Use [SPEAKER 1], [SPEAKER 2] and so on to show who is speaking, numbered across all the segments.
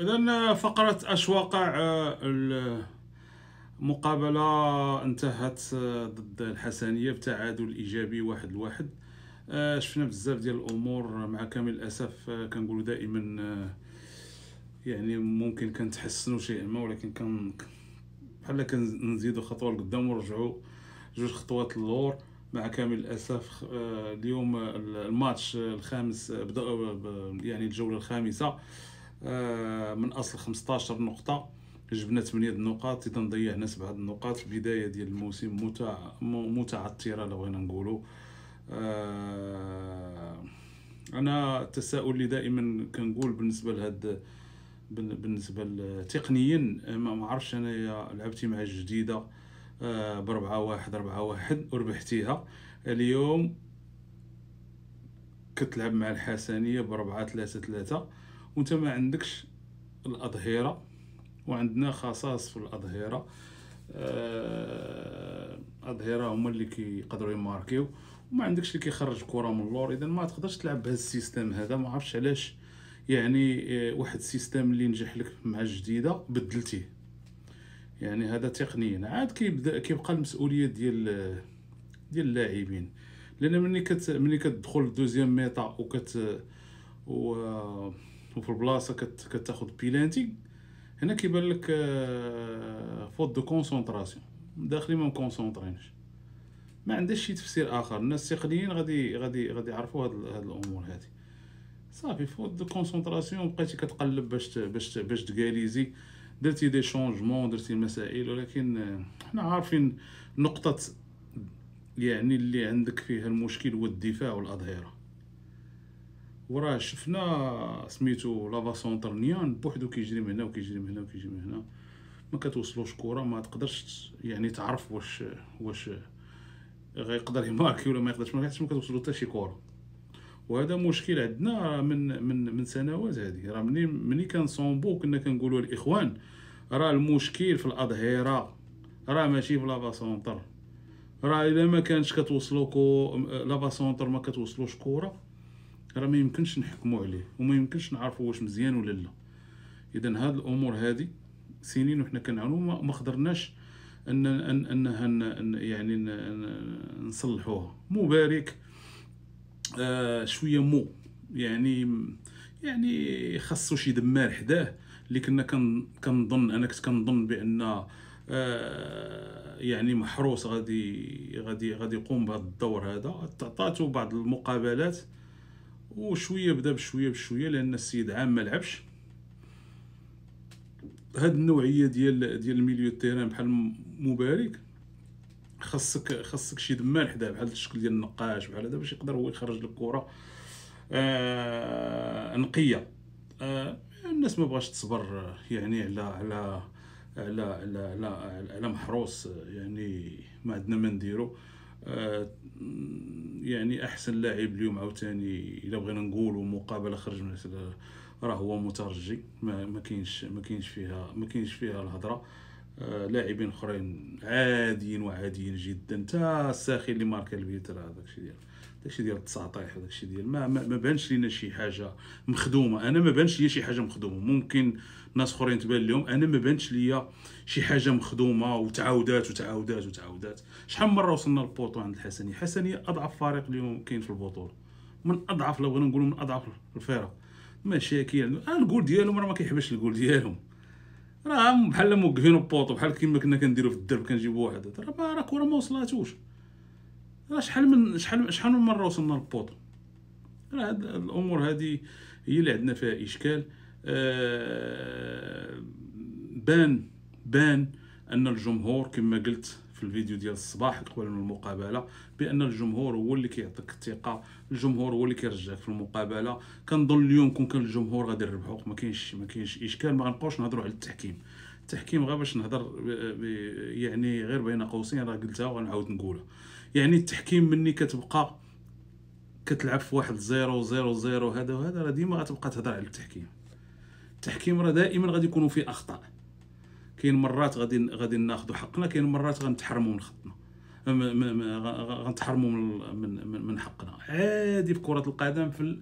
[SPEAKER 1] اذا آه، فقره اشواقع آه، المقابله انتهت آه، ضد الحسنيه بتعادل ايجابي واحد لواحد شفنا بزاف ديال الامور مع كامل الاسف كنقولوا دائما يعني ممكن كنتحسنوا شيء ما ولكن كان بحال كنزيدوا خطوه لقدام ونرجعوا جوج خطوات للور مع كامل الاسف اليوم الماتش الخامس بدا يعني الجوله الخامسه آه، من اصل 15 نقطه جبنا 8 النقاط اذا ضيعنا سبعه النقاط في البدايه ديال الموسم متع... متعثره لو بغينا نقولوا آه، انا التساؤل اللي دائما كنقول بالنسبه لهاد بالنسبه تقنيا ما عرفتش انايا لعبتي مع الجديده آه، بربعة واحد ربعة واحد وربحتيها اليوم كتلعب مع الحسنيه بربعة ثلاثة ثلاثة وانت ما عندكش الاظهره وعندنا خصاص في الاظهره آه، اظهره هما اللي كيقدروا يماركيو وما عندكش اللي كيخرج كره من اللور اذا ما تقدرش تلعب بهذا السيستم هذا ما عرفتش علاش يعني آه، واحد السيستم اللي نجح لك مع الجديده بدلتيه يعني هذا تقنيا عاد كيبدا كيبقى المسؤوليه ديال ديال اللاعبين لان ملي كت ملي كتدخل لدوزيام ميتا وكت و وفي البلاصه كتاخذ بيلانتي هنا كيبان لك آه، فوت دو كونسونطراسيون داخلي ما مكونسونطرينش ما عندهاش شي تفسير اخر الناس التقنيين غادي غادي غادي يعرفوا هاد, هاد الامور هادي صافي فوت دو كونسونطراسيون بقيتي كتقلب باش باش باش تكاليزي درتي دي شونجمون درتي مسائل ولكن آه، حنا عارفين نقطه يعني اللي عندك فيها المشكل هو الدفاع والاظهره وراه شفنا سميتو سونتر نيان بوحدو كيجري من هنا وكيجري من هنا وكيجري من هنا ما كتوصلوش كره ما تقدرش يعني تعرف واش واش غيقدر يماركي ولا ما يقدرش ما كتوصلو حتى شي كره وهذا مشكل عندنا من من من سنوات هذه راه ملي ملي كنصومبو كنا كنقولوا الاخوان راه المشكل في الاظهره راه ماشي في سونتر راه الا ما كانش كتوصلو كو سونتر ما كتوصلوش كره راه ما يمكنش نحكموا عليه وما يمكنش نعرفوا واش مزيان ولا لا اذا هاد الامور هذه سنين وحنا كنعانوا ما قدرناش ان ان انها أن يعني نصلحوها مبارك آه شويه مو يعني يعني خاصو شي دمار حداه اللي كنا كنظن انا كنت كنظن بان آه يعني محروس غادي غادي غادي يقوم بهذا الدور هذا تعطاتو بعض المقابلات وشويه بدا بشويه بشويه لان السيد عام ما لعبش هاد النوعيه ديال ديال الميليو تيران بحال مبارك خاصك خاصك شي دمان حدا بحال الشكل ديال النقاش بحال هذا باش يقدر هو يخرج لك كره آه نقيه آه الناس ما بغاش تصبر آه، يعني على على على على على, على محروس آه، يعني ما عندنا ما نديرو آه يعني احسن لاعب اليوم عاوتاني الا بغينا نقولوا مقابله خرج من راه هو مترجي ما كاينش ما كاينش فيها ما كاينش فيها الهضره آه، لاعبين اخرين عاديين وعاديين جدا تا الساخي اللي ماركا البيت راه داكشي ديال داكشي ديال التساطيح وداكشي ديال ما ما بانش لينا شي حاجه مخدومه انا ما بانش ليا شي حاجه مخدومه ممكن ناس اخرين تبان لهم انا ما بانش ليا شي حاجه مخدومه وتعاودات وتعاودات وتعاودات شحال مره وصلنا للبوطو عند الحسنيه الحسنيه اضعف فريق اليوم كاين في البطوله من اضعف لو بغينا نقولوا من اضعف الفرق مشاكل يعني الجول ديالهم راه ما كيحبش الجول ديالهم راه بحال موقفين البوطو بحال كما كنا كنديرو في الدرب كنجيبو واحد راه راه كره ما وصلاتوش راه شحال من شحال شحال من مره وصلنا للبوط راه هاد الامور هادي هي اللي عندنا فيها اشكال آه بان بان ان الجمهور كما قلت في الفيديو ديال الصباح قبل من المقابله بان الجمهور هو اللي كيعطيك الثقه الجمهور هو اللي كيرجعك في المقابله كنظن اليوم كون كان الجمهور غادي يربحوا ما كاينش ما كاينش اشكال ما غنبقاوش نهضروا على التحكيم التحكيم غير باش نهضر يعني غير بين قوسين راه قلتها وغنعاود نقولها يعني التحكيم مني كتبقى كتلعب في واحد زيرو زيرو زيرو هذا وهذا راه ديما غتبقى تهضر على التحكيم التحكيم راه دائما غادي يكونوا فيه اخطاء كاين مرات غادي غادي ناخذ حقنا كاين مرات غنتحرموا من خطنا غنتحرموا من من من حقنا عادي في كره القدم في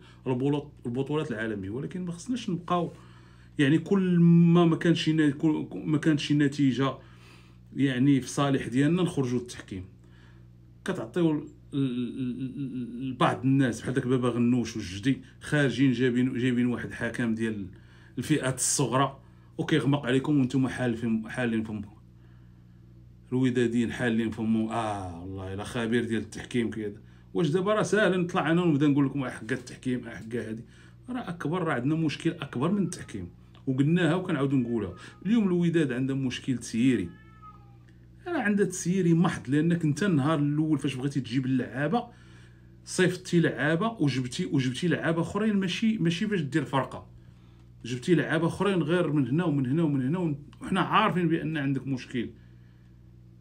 [SPEAKER 1] البطولات العالميه ولكن ما خصناش نبقاو يعني كل ما ما كانش ما كانتش نتيجه يعني في صالح ديالنا نخرجوا للتحكيم كتعطيو لبعض الناس بحال داك بابا غنوش والجدي خارجين جايبين جايبين واحد حكام ديال الفئات الصغرى وكيغمق عليكم وانتم حالفين حالين فمو الودادين حالين فمو اه والله الا خبير ديال التحكيم كذا واش دابا راه ساهل نطلع انا ونبدا نقول لكم حق التحكيم حق هذه راه اكبر راه عندنا مشكل اكبر من التحكيم وقلناها وكنعاودو نقولها اليوم الوداد عندها مشكل تسييري انا عندها تسييري محض لانك انت النهار الاول فاش بغيتي تجيب اللعابه صيفطتي لعابه وجبتي وجبتي لعابه اخرين ماشي ماشي باش دير فرقه جبتي لعابه اخرين غير من هنا ومن هنا ومن هنا وحنا عارفين بان عندك مشكل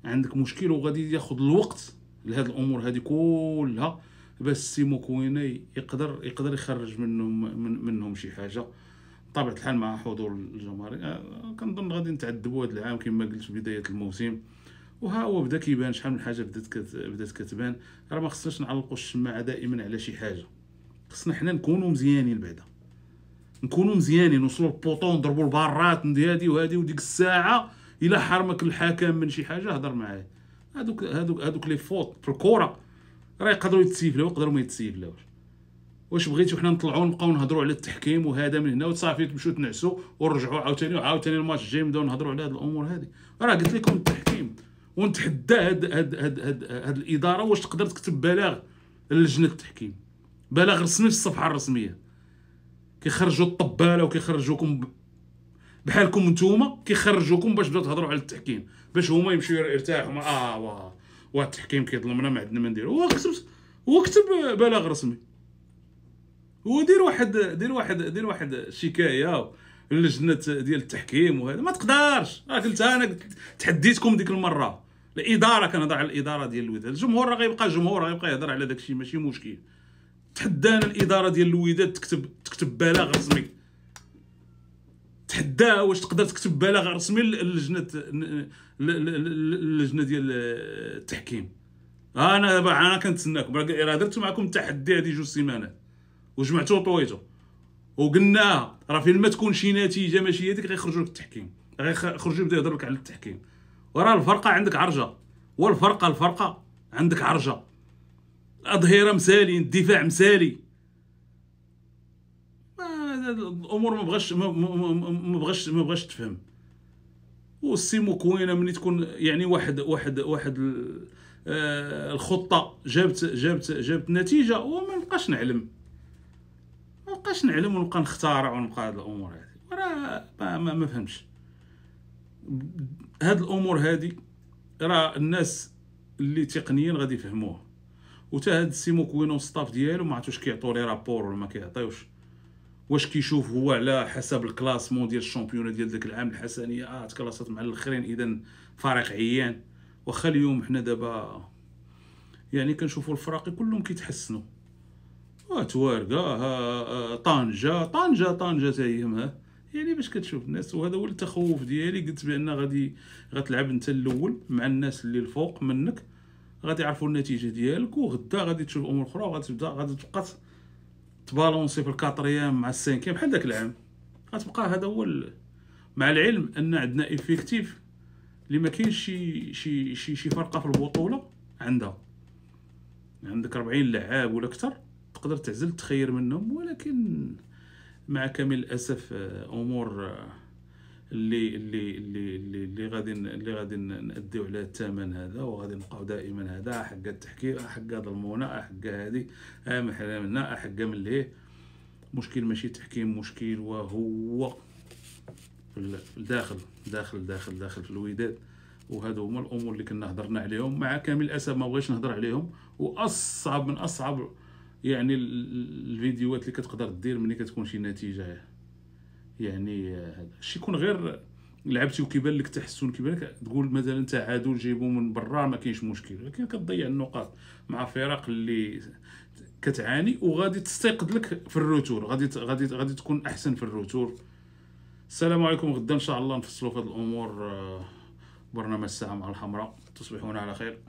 [SPEAKER 1] عندك مشكل وغادي ياخذ الوقت لهاد الامور هذه كلها باش سيمو كويني يقدر يقدر يخرج منهم من منهم شي حاجه بطبيعه الحال مع حضور الجماهير كنظن غادي نتعذبوا هذا العام كما قلت في بدايه الموسم وها هو بدا كيبان شحال من حاجه بدات كت... بدات كتبان راه ما خصناش نعلقوا الشماعه دائما على شي حاجه خصنا حنا نكونوا مزيانين بعدا نكونوا مزيانين نوصلوا البوطون نضربوا البارات هادي وهادي وديك الساعه الا حرمك الحكم من شي حاجه هضر معاه هادوك هادوك هادوك لي فوت في الكره راه يقدروا يتسيفلاو يقدروا ما يتسيفلوش واش بغيتو حنا نطلعوا نبقاو نهضروا على التحكيم وهذا من هنا وصافي تمشوا تنعسوا ونرجعوا عاوتاني وعاوتاني الماتش الجاي نبداو نهضروا على هذه الامور هذه راه قلت لكم التحكيم ونتحدى هاد هاد هاد هاد, هاد الاداره واش تقدر تكتب بلاغ للجنه التحكيم بلاغ رسمي في الصفحه الرسميه كيخرجوا الطباله وكيخرجوكم بحالكم نتوما كيخرجوكم باش بداو تهضروا على التحكيم باش هما يمشيو يرتاحوا اه واه التحكيم كيظلمنا ما عندنا ما نديرو هو كتب هو كتب بلاغ رسمي ودير واحد دير واحد دير واحد شكايه للجنة ديال التحكيم وهذا ما تقدرش راه قلت انا تحديتكم ديك المره الاداره كنهضر على الاداره ديال الوداد الجمهور راه غيبقى جمهور غيبقى يهضر على داك الشيء ماشي مشكل تحدانا الاداره ديال الوداد تكتب تكتب بلاغ رسمي تحداها واش تقدر تكتب بلاغ رسمي للجنه اللجنه ديال التحكيم انا دابا انا كنتسناكم راه درت معكم التحدي هذه جوج سيمانات وجمعتو وطويتو وقلناها راه فين ما تكون شي نتيجه ماشي هي ديك غيخرجوا لك التحكيم غيخرجوا يبدا يهضر لك على التحكيم وراه الفرقه عندك عرجه والفرقه الفرقه عندك عرجه الاظهره مسالي الدفاع مثالي الامور ما بغاش ما بغاش ما بغاش تفهم والسيمو كوينه ملي تكون يعني واحد واحد واحد آه، الخطه جابت جابت جابت نتيجه وما نبقاش نعلم مابقاش نعلم ونبقى نخترع ونبقى هاد الامور هادي راه ما, ما, فهمش هاد الامور هادي راه الناس اللي تقنيين غادي يفهموها وتا هاد سيمو كوينو ستاف ديالو ما عرفتوش كيعطيو لي رابور ولا ما كيعطيوش واش كيشوف هو على حسب الكلاسمون ديال الشامبيون ديال داك العام الحسنيه اه تكلاصات مع الاخرين اذا فريق عيان واخا اليوم حنا دابا يعني كنشوفوا الفراقي كلهم كيتحسنوا آه، توارقه آه، آه، طنجه طنجه طنجه تايهمها يعني باش كتشوف الناس وهذا هو التخوف ديالي قلت بان غادي غتلعب انت الاول مع الناس اللي الفوق منك غادي يعرفوا النتيجه ديالك وغدا غادي تشوف امور اخرى وغتبدا غادي تبقى تبالونسي في الكاتريام مع السانكيام بحال داك العام غتبقى هذا هو مع العلم ان عندنا افكتيف اللي ما كاينش شي شي شي, شي فرقه في البطوله عندها عندك 40 لعاب ولا اكثر تقدر تعزل تخير منهم ولكن مع كامل الاسف آه، امور آه، اللي اللي اللي اللي, اللي غادي اللي غادي ناديو على الثمن هذا وغادي نبقاو دائما هذا آه، حق التحكيم حق هذا المونه حق هذه ام حنا منا حق من ليه مشكل ماشي تحكيم مشكل وهو في الداخل داخل داخل داخل في الوداد وهذو هما الامور اللي كنا هضرنا عليهم مع كامل الاسف ما بغيتش نهضر عليهم واصعب من اصعب يعني الفيديوهات اللي كتقدر دير ملي كتكون شي نتيجه يعني هادشي آه، يكون غير لعبتي وكيبان لك تحسن كيبان لك تقول مثلا تعادل جيبو من برا ما كاينش مشكل ولكن كتضيع النقاط مع فرق اللي كتعاني وغادي تستيقظ لك في الروتور غادي غادي غادي تكون احسن في الروتور السلام عليكم غدا ان شاء الله نفصلوا في هذه الامور آه، برنامج الساعه مع الحمراء تصبحون على خير